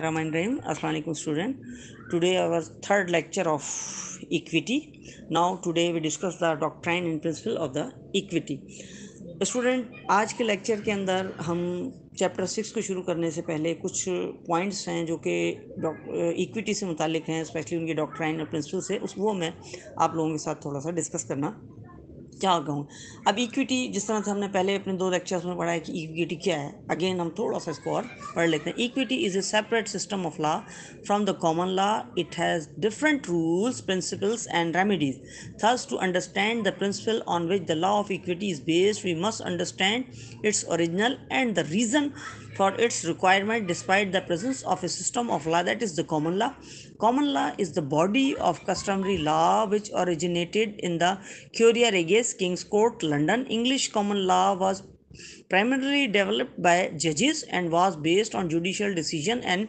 रामायण रहीम अस्सलाम student today our third lecture of equity now today we discuss the doctrine and principle of the equity student आज के lecture के अंदर हम chapter six को शुरू करने से पहले कुछ पॉइंट्स हैं जो कि इक्विटी से मुतलिक हैं स्पेशली उनके डॉक्ट्राइन और प्रिंसिपल से उस वो मैं आप लोगों के साथ थोड़ा सा डिस्कस करना क्या कहूँ अब इक्विटी जिस तरह से हमने पहले अपने दो लेक्चर्स में पढ़ा है कि इक्विटी क्या है अगेन हम थोड़ा सा इसको और पढ़ लेते हैं equity is a separate system of law from the common law it has different rules principles and remedies thus to understand the principle on which the law of equity is based we must understand its original and the reason for its requirement despite the presence of a system of law that is the common law. Common law is the body of customary law which originated in the Curia Regis, King's Court, London. English common law was primarily developed by judges and was based on judicial decision and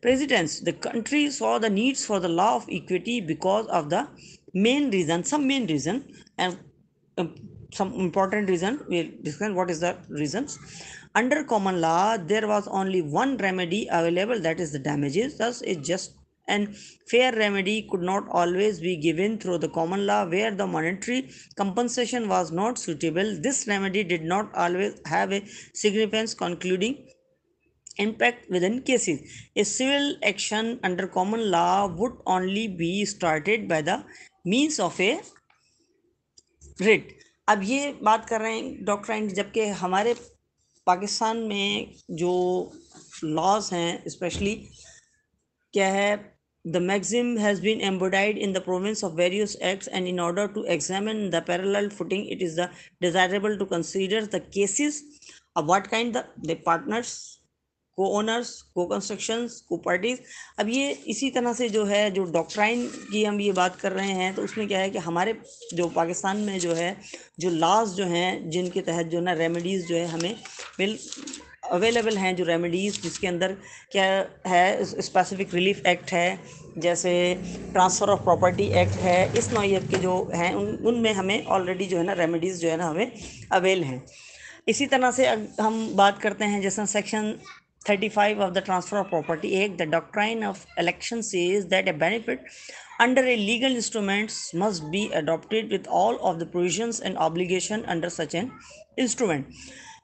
precedents. The country saw the needs for the law of equity because of the main reason, some main reason, and um, some important reason. We'll discuss what is the reasons. Under common law, there was only one remedy available, that is the damages. Thus, it just and fair remedy could not always be given through the common law where the monetary compensation was not suitable. This remedy did not always have a significance concluding impact within cases. A civil action under common law would only be started by the means of a writ. अब ये बात कर रहे हैं doctor जबकि हमारे पाकिस्तान में जो लॉज हैं स्पेशली क्या है the maxim has been embodied in the province of various acts and in order to examine the parallel footing it is the desirable to consider the cases अब what काइंड द पार्टनर्स को owners को constructions को parties अब ये इसी तरह से जो है जो डॉक्ट्राइन की हम ये बात कर रहे हैं तो उसमें क्या है कि हमारे जो पाकिस्तान में जो है जो लाज जो हैं जिनके तहत जो ना रेमेडीज़ जो है हमें मिल अवेलेबल हैं जो रेमेडीज़ जिसके अंदर क्या है स्पेसिफिक रिलीफ एक्ट है जैसे ट्रांसफ़र ऑफ प्रॉपर्टी एक्ट है इस नोयत के जो हैं उन उनमें हमें ऑलरेडी जो है ना रेमेडीज़ जो है ना हमें अवेल हैं इसी तरह से हम बात करते हैं जैसे section 35 of the Transfer of Property Act, the doctrine of election says that a benefit under a legal instrument must be adopted with all of the provisions and obligation under such an instrument.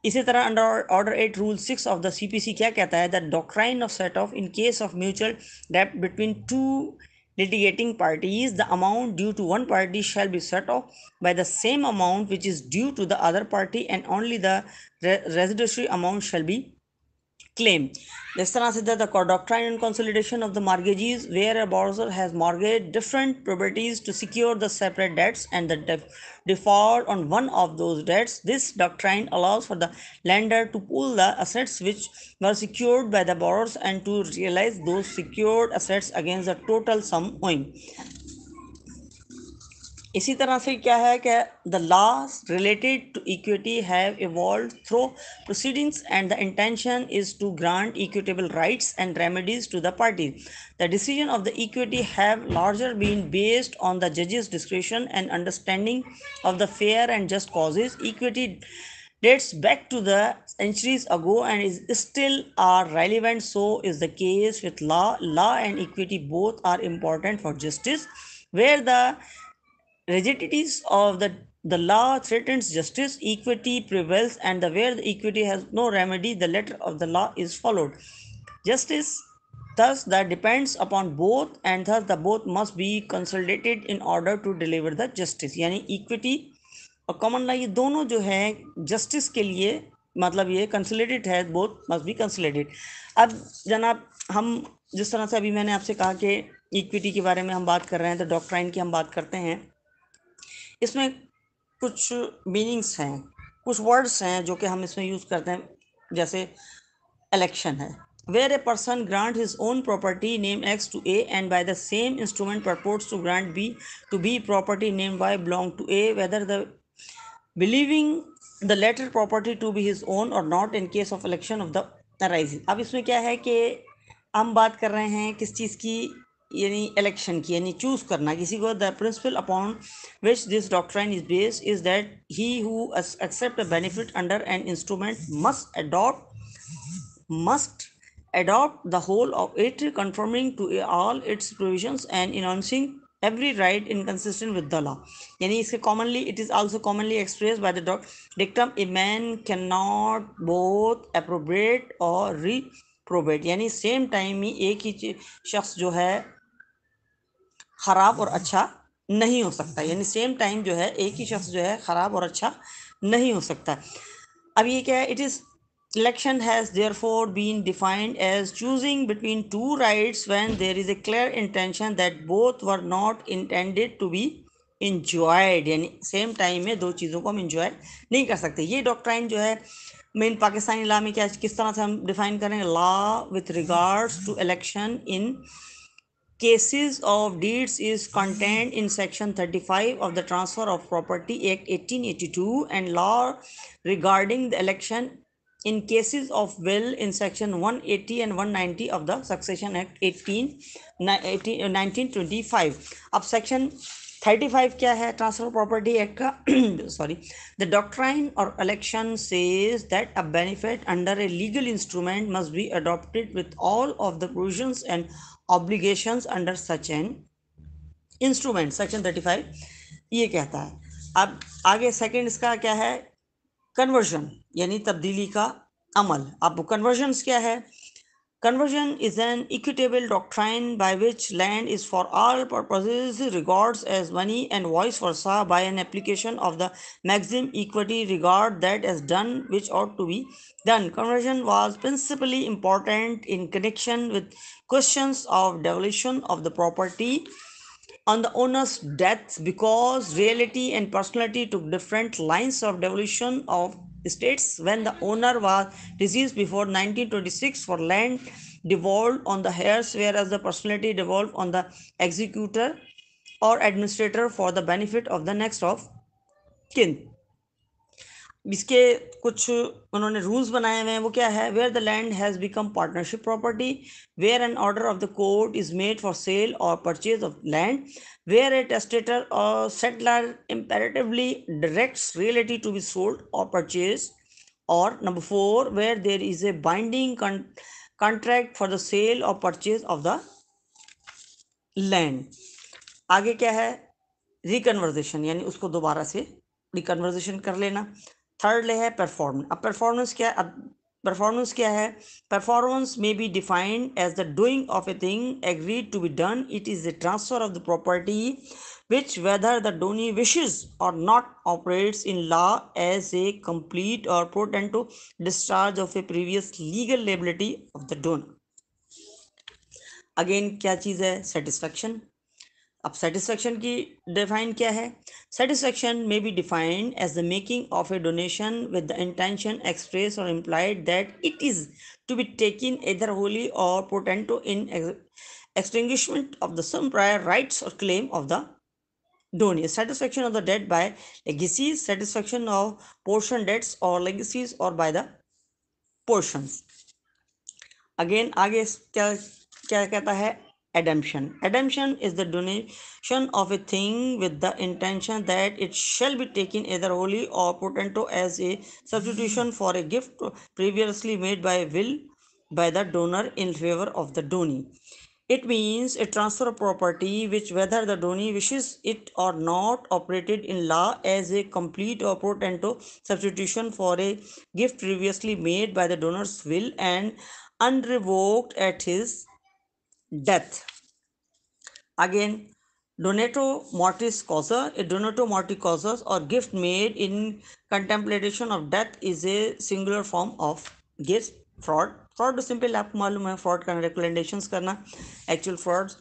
इसी तरह under Order Eight Rule Six of the CPC क्या कहता है the doctrine of set off in case of mutual debt between two litigating parties the amount due to one party shall be set off by the same amount which is due to the other party and only the re residuary amount shall be claim. Nestana said that the doctrine and consolidation of the mortgagees, where a borrower has mortgaged different properties to secure the separate debts and the def- default on one of those debts, this doctrine allows for the lender to pool the assets which were secured by the borrowers and to realize those secured assets against the total sum owing. इसी तरह से क्या है कि the laws related to equity have evolve through proceedings and the intention is to grant equitable rights and remedies to the party the decision of the equity have larger been based on the जजेस description and understanding of the fair and just causes equity dates back to the centuries ago and is still are relevant so is the case with law law and equity both are important for justice where the rigidities of the the law threatens justice, equity prevails, and the, where the equity has no remedy, the letter of the law is followed. Justice thus that depends upon both, and thus the both must be consolidated in order to deliver the justice. yani equity और common law ye dono jo hai justice ke liye मतलब ये consolidated है both must be consolidated अब जनाब हम जिस तरह से अभी मैंने आपसे कहा कि इक्विटी के बारे में हम बात कर रहे हैं तो डॉक्ट्राइन की हम बात करते हैं इसमें कुछ मीनिंग्स हैं कुछ वर्ड्स हैं जो कि हम इसमें यूज़ करते हैं जैसे इलेक्शन है where a person grant his own property name X to A and by the same instrument purports to grant B to B property name Y belong to A whether the believing the latter property to be his own और not in case of election of the rising अब इसमें क्या है कि हम बात कर रहे हैं किस चीज़ की यानी इलेक्शन की यानी चूज करना किसी को the principle upon which this doctrine is based is that he who accept benefit under an instrument must adopt must adopt the whole of it conforming to all its provisions and renouncing every right inconsistent with the law यानी इसके commonly it is also commonly express by the doc dictum a man can not both approbate और री probate यानी same time ही एक ही शख्स जो है ख़राब और अच्छा नहीं हो सकता यानी सेम टाइम जो है एक ही शख्स जो है ख़राब और अच्छा नहीं हो सकता अब ये क्या है it is election has therefore been defined as choosing between two rights when there is a clear intention that both were not intended to be enjoyed यानी सेम टाइम में दो चीज़ों को हम इंजॉय नहीं कर सकते ये डॉक्ट्राइन जो है मेन पाकिस्तानी ला में क्या किस तरह से हम डिफाइन करें law with regards to election in cases of deeds is contained in section 35 of the transfer of property act 1882 and law regarding the election in cases of will in section 180 and 190 of the succession act 18, 18 1925 uh, of section 35 क्या है transfer property act का Sorry, the doctrine or election says that a benefit under a legal instrument must be adopted with all of the provisions and. Obligations under such an instrument such thirty five ये कहता है अब आगे second इसका क्या है conversion यानी तब्दीली का अमल अब कन्वर्जन क्या है conversion is an equitable doctrine by which land is for all purposes regards as money and vice versa by an application of the maxim equity record that is done which ought to be done conversion was principally important in connection with questions of devolution of the property on the owner's death because reality and personality took different lines of devolution of estates when the owner was deceased before 1926 for land devolved on the heirs whereas the personality devolved on the executor or administrator for the benefit of the next of kin इसके कुछ उन्होंने rules बनाए हुए हैं वो क्या है where the land has become partnership property where an order of the court is made for sale और purchase of land where a testator और settler imperatively direct reality to be sold और purchase और number four where there is a binding contract for the sale और purchase of the land आगे क्या है रिकन्वर्जेशन यानी उसको दोबारा से रिकन्वर्जेशन कर लेना थर्डले है परफॉर्म अब परफॉर्मेंस क्या परफॉर्मेंस क्या है performance may be defined as the doing of a thing agreed to be done it is the transfer of the property which whether the donee wishes or not operates in law as a complete or pro tanto to discharge of a previous legal liability of the donor again क्या चीज है satisfaction अब satisfaction की define क्या है satisfaction may be defined as the making of a donation with the intention express or implied that it is to be taken either wholly or pro tanto in extinguishment of the some prior rights or claim of the donee satisfaction of the debt by legacies satisfaction of portion debts or legacies or by the portions again आगे क्या क्या कहता है Ademption. Ademption is the donation of a thing with the intention that it shall be taken either wholly or potential as a substitution for a gift previously made by will by the donor in favor of the donee. It means a transfer of property which whether the donee wishes it or not operated in law as a complete or pro substitution for a gift previously made by the donor's will and unrevoked at his death. Again, donato mortis causa, a donato mortis causes or gift made in contemplation of death is a singular form of gift fraud Fraud simple आपको मालूम है fraud करना recommendations करना actual frauds.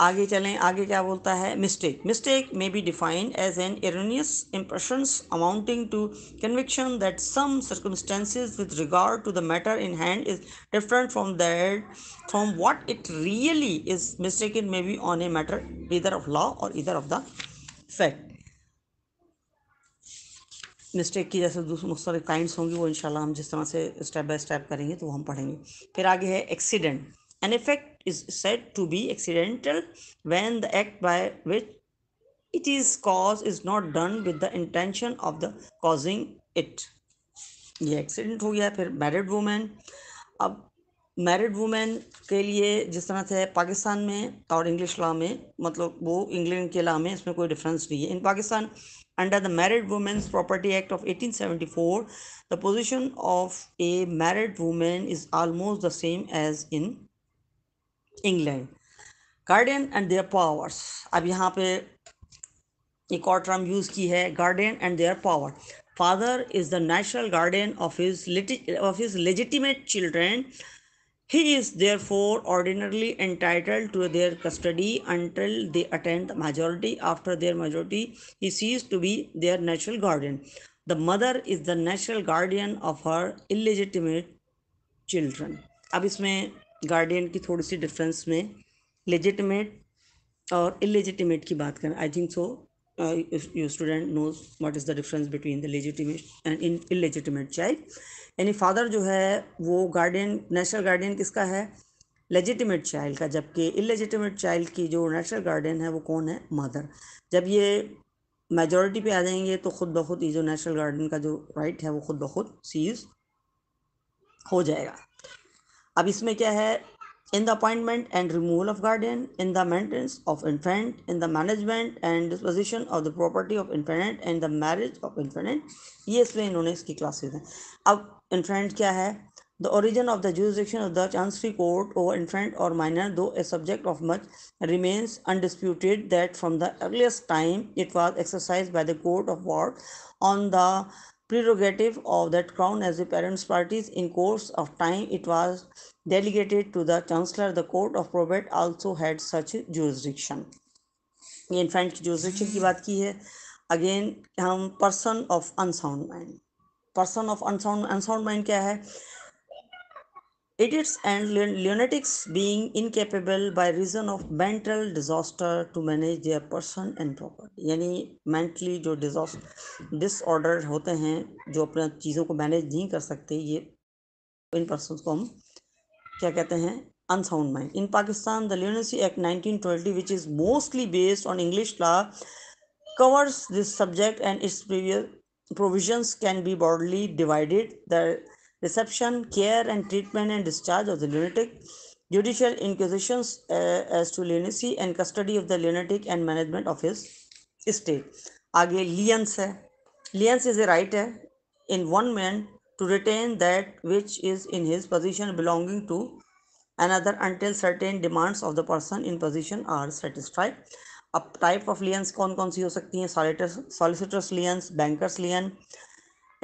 आगे चलें आगे क्या बोलता है mistake mistake may be defined as an erroneous impressions amounting to conviction that some circumstances with regard to the matter in hand is different from that from what it really is mistake in may be on a matter either of law or either of the fact mistake की जैसे दूसरे मुख्तर kinds होंगी वो इनशाला हम जिस तरह से स्टेप बाय स्टेप करेंगे तो वो हम पढ़ेंगे फिर आगे है accident An effect is said to be accidental when the act by which it is caused is not done with the intention of the causing it. ये एक्सीडेंट हो गया फिर मैरिड वुमेन अब मैरिड वुमेन के लिए जिस तरह से पाकिस्तान में और इंग्लिश लॉ में मतलब वो इंग्लैंड के लॉ में इसमें कोई डिफरेंस नहीं है in Pakistan Under the Married Women's Property Act of 1874, the position of a married woman is almost the same as in England guardian and their powers अब यहाँ पे एक और टर्म यूज़ की है guardian and their power father is the natural guardian of his of his legitimate children he is therefore ordinarily entitled to their custody until they attend the majority after their majority he ceases to be their natural guardian the mother is the natural guardian of her illegitimate children अब इसमें guardian की थोड़ी सी difference में legitimate और illegitimate की बात करें I think so you student knows what is the difference between the legitimate and in illegitimate child यानी फादर जो है वो गार्डियन नेशनल गार्डियन किसका है लेजिटिमेट चाइल्ड का जबकि इलेजिटिमेट चाइल्ड की जो नेशनल गार्डियन है वो कौन है मदर जब ये मेजोरिटी पे आ जाएंगे तो खुद ब खुद ये जो नेशनल गार्डियन का जो राइट है वो खुद ब खुद सीज हो जाएगा अब इसमें क्या है in the appointment and removal of guardian in the maintenance of infant in the management and disposition of the property of infant and the marriage of infant ये इसमें इन्होंने इसकी क्लासेज हैं अब इन्फेंट क्या है the origin of the jurisdiction of the chancery court over infant or minor though a subject of much remains undisputed that from the earliest time it was exercise by the court of ward on the prerogative of that crown as the parents parties in course of time it was delegated to the chancellor the court of probate also had such jurisdiction ये infant की jurisdiction की बात की है again हम person of unsound mind person of unsound unsound mind क्या है idiots and lunatics being incapable by reason of mental disaster to manage their person and property यानी mentally जो disorder होते हैं जो अपने चीज़ों को manage नहीं कर सकते ये इन persons को हम क्या कहते हैं unsound mind in Pakistan the lunacy act 1920 which is mostly based on English law covers this subject and its previous provisions can be broadly divided the reception, care and treatment and discharge of the lunatic, judicial inquisitions uh, as to lunacy and custody of the lunatic and management of his estate. आगे लियंस है लियंस is a right है in one man to retain that which is in his position belonging another until certain demands of the person in position are satisfied A type of liens कौन कौन सी हो सकती bankers' solicitors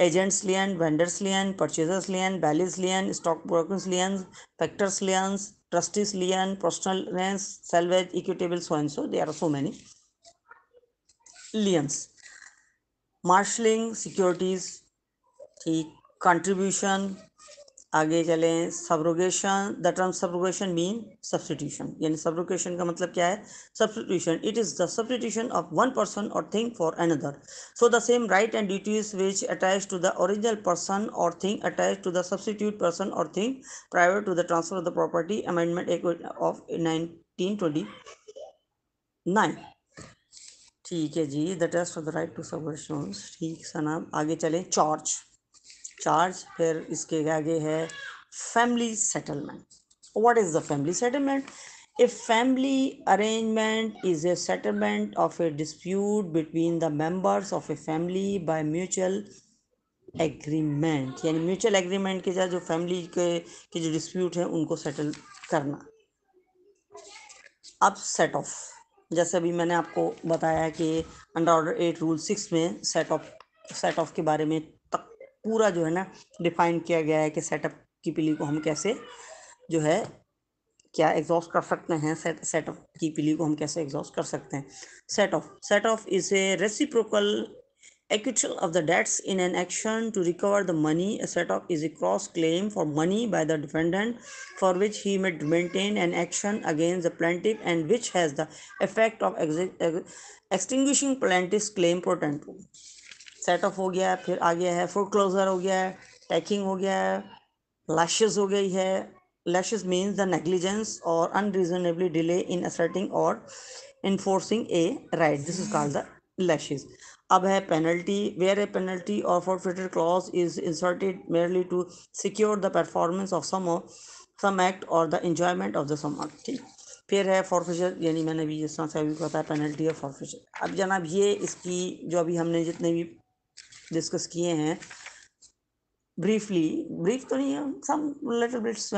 Agents lien, vendors lien, purchasers lien, balance lien, stockbrokers lien, factors lien, trustees lien personal lien, salvage equitable so and so there are so many liens marshalling securities the contribution आगे चलें subrogation the term subrogation mean substitution यानी subrogation का मतलब क्या है substitution it is the substitution of one person or thing for another so the same right and duties which attach to the original person or thing attach to the substitute person or thing private to the transfer of the property amendment act of nineteen ठीक है जी the test of the right to सबवेशन ठीक सनाब आगे चलें charge charge फिर इसके आगे है family settlement what is the family settlement a family arrangement is a settlement of a dispute between the members of a family by mutual agreement यानी mutual agreement के जो फैमिली के के जो डिस्प्यूट हैं उनको सेटल करना अब सेट ऑफ जैसे अभी मैंने आपको बताया कि under order eight rule six में सेट ऑफ सेट ऑफ के बारे में पूरा जो है ना डिफाइन किया गया है कि सेटअप की पिली को हम कैसे जो है क्या एग्जॉस्ट कर सकते हैं सेट सेटअप की पिली को हम कैसे एग्जॉस्ट कर सकते हैं set off set off is a reciprocal acquittal of the debts in an action to recover the money set off is a cross claim for money by the defendant for which he made maintain an action against the plaintiff and which has the effect of extinguishing plaintiff's claim pro tanto set off हो गया फिर आ गया है foot closure हो गया है tacking हो गया है लैशेज हो गई है laches means the negligence or unreasonably delay in asserting or enforcing a right this is called the laches अब है penalty where a penalty or forfeited clause is inserted merely to secure the performance of some some act or the enjoyment of the some act ठीक फिर है फॉरफिशर यानी मैंने भी जिस तरह से अभी बताया पेनल्टी और फॉरफिशर अब जनाब ये इसकी जो अभी हमने जितने भी डिस्कस किए हैं ब्रीफली ब्रीफ तो नहीं है some little bits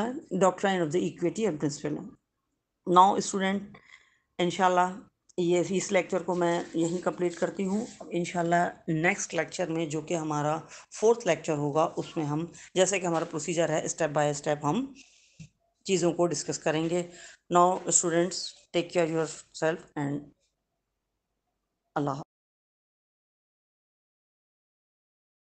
doctrine of the equity and principle now student इनशाला ये इस लेक्चर को मैं यहीं कंप्लीट करती हूँ इनशाला नेक्स्ट लेक्चर में जो कि हमारा फोर्थ लेक्चर होगा उसमें हम जैसे कि हमारा प्रोसीजर है स्टेप बाय स्टेप हम चीज़ों को डिस्कस करेंगे now students take care yourself and Allah